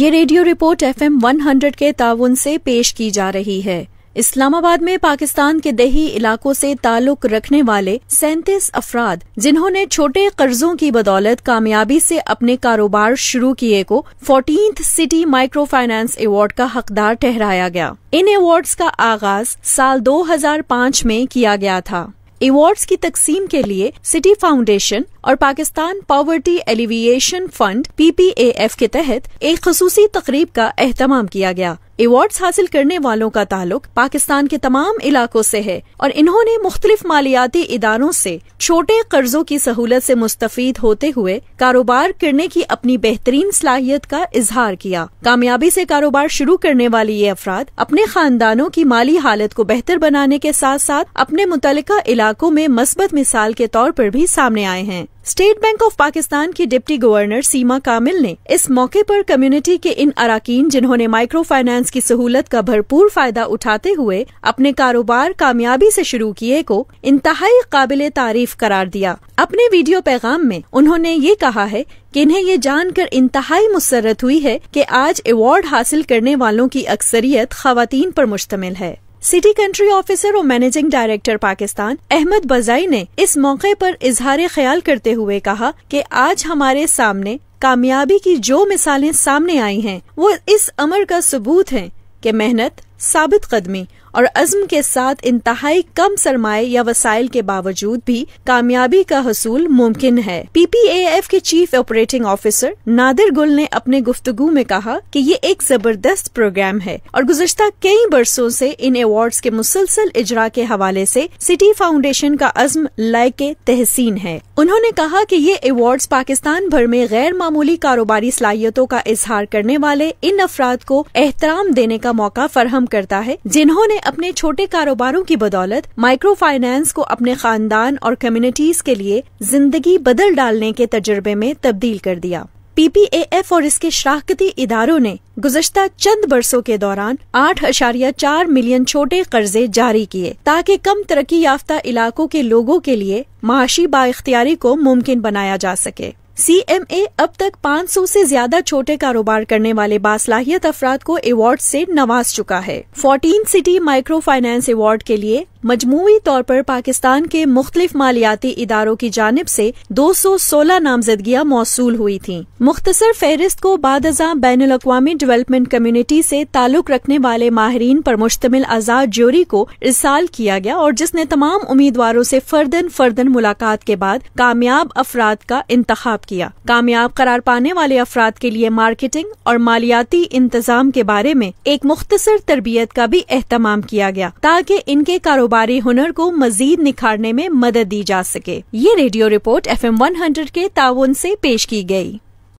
ये radio report F M के ताउन से पेश की जा रही है इस्लामाबाद में पाकिस्तान के दही इलाकों से ताल्लुक रखने वाले सैंतीस अफराद जिन्होंने छोटे कर्जों की बदौलत कामयाबी से अपने कारोबार शुरू किए को fourteen Citi micro finance award का हकदार ठहराया गया इन अवार्ड्स का आगाज साल 2005 में किया गया था अवार्ड्स की तकसीम के लिए सिटी फाउंडेशन और Pakistan poverty alleviation fund PPAF के तहत एक खसूसी तकरीब का अहतमाम किया गया एवार्ड्स हासिल करने वालों का ताल्लुक पाकिस्तान के तमाम इलाकों से है और इन्होंने मुख्तलिफ मालियाती इदारों से छोटे कर्जों की सहूलत से मुस्तफ़ होते हुए कारोबार करने की अपनी बेहतरीन सलाहियत का इजहार किया कामयाबी से कारोबार शुरू करने वाले ये अफराद अपने खानदानों की माली हालत को बेहतर बनाने के साथ साथ अपने मुतल इलाकों में मस्बत मिसाल के तौर पर भी सामने आए हैं स्टेट बैंक ऑफ पाकिस्तान की डिप्टी गवर्नर सीमा कामिल ने इस मौके पर कम्युनिटी के इन अरकान जिन्होंने माइक्रो फाइनेंस की सहूलत का भरपूर फायदा उठाते हुए अपने कारोबार कामयाबी से शुरू किए को इंतहाई काबिल तारीफ करार दिया अपने वीडियो पैगाम में उन्होंने ये कहा है कि इन्हें ये जानकर इंतहाई मुसरत हुई है कि आज अवार्ड हासिल करने वालों की अक्सरियत खातन पर मुश्तमिल है सिटी कंट्री ऑफिसर और मैनेजिंग डायरेक्टर पाकिस्तान अहमद बजाई ने इस मौके पर इजहार ख्याल करते हुए कहा कि आज हमारे सामने कामयाबी की जो मिसालें सामने आई हैं वो इस अमर का सबूत हैं कि मेहनत साबित कदमी और अज़म के साथ इंतहाई कम सरमाए या वसाइल के बावजूद भी कामयाबी का हसूल मुमकिन है पी पी ए एफ के chief operating officer Nadir Gul ने अपने गुफ्तगु में कहा कि ये एक जबरदस्त प्रोग्राम है और गुजशत कई बरसों से इन अवार्ड के मुसलसल इजरा के हवाले से सिटी फाउंडेशन का अज़्म लय के तहसीन है उन्होंने कहा कि ये अवार्ड पाकिस्तान भर में गैर मामूली कारोबारी सलाहियतों का इजहार करने वाले इन अफराद को एहतराम देने का मौका फरहम करता है जिन्होंने अपने छोटे कारोबारों की बदौलत माइक्रो फाइनेंस को अपने खानदान और कम्युनिटीज के लिए जिंदगी बदल डालने के तजुर्बे में तब्दील कर दिया पीपीएएफ और इसके शराखती इदारों ने गुजशत चंद बरसों के दौरान आठ अशारिया चार मिलियन छोटे कर्जे जारी किए ताकि कम तरक्की याफ्ता इलाकों के लोगों के लिए माशी बाख्तियारी को मुमकिन बनाया जा सके सीएमए अब तक 500 से ज्यादा छोटे कारोबार करने वाले बासलाहियत अफराद को अवार्ड से नवाज चुका है 14 सिटी माइक्रो फाइनेंस अवार्ड के लिए मजमू तौर पर पाकिस्तान के मुख्तलिफ मालियाती इदारों की जानब से दो सौ सोलह नामजदगियाँ मौसू हुई थी मुख्तसर फहरिस्त को बाद अजा बैन अवी डेवलपमेंट कम्यूनिटी से ताल्लुक रखने वाले माहरीन पर मुश्तमिल आजाद ज्योरी को इसाल किया गया और जिसने तमाम उम्मीदवारों से फर्दन फर्दन मुलाकात के बाद कामयाब अफराद का इंतब किया कामयाब करार पाने वाले अफराद के लिए मार्केटिंग और मालियाती इंतजाम के बारे में एक मुख्तर तरबियत का भी अहतमाम किया गया ताकि इनके कारोबार कारोबारी हुनर को मजीद निखारने में मदद दी जा सके ये रेडियो रिपोर्ट एफ एम के ताउन ऐसी पेश की गयी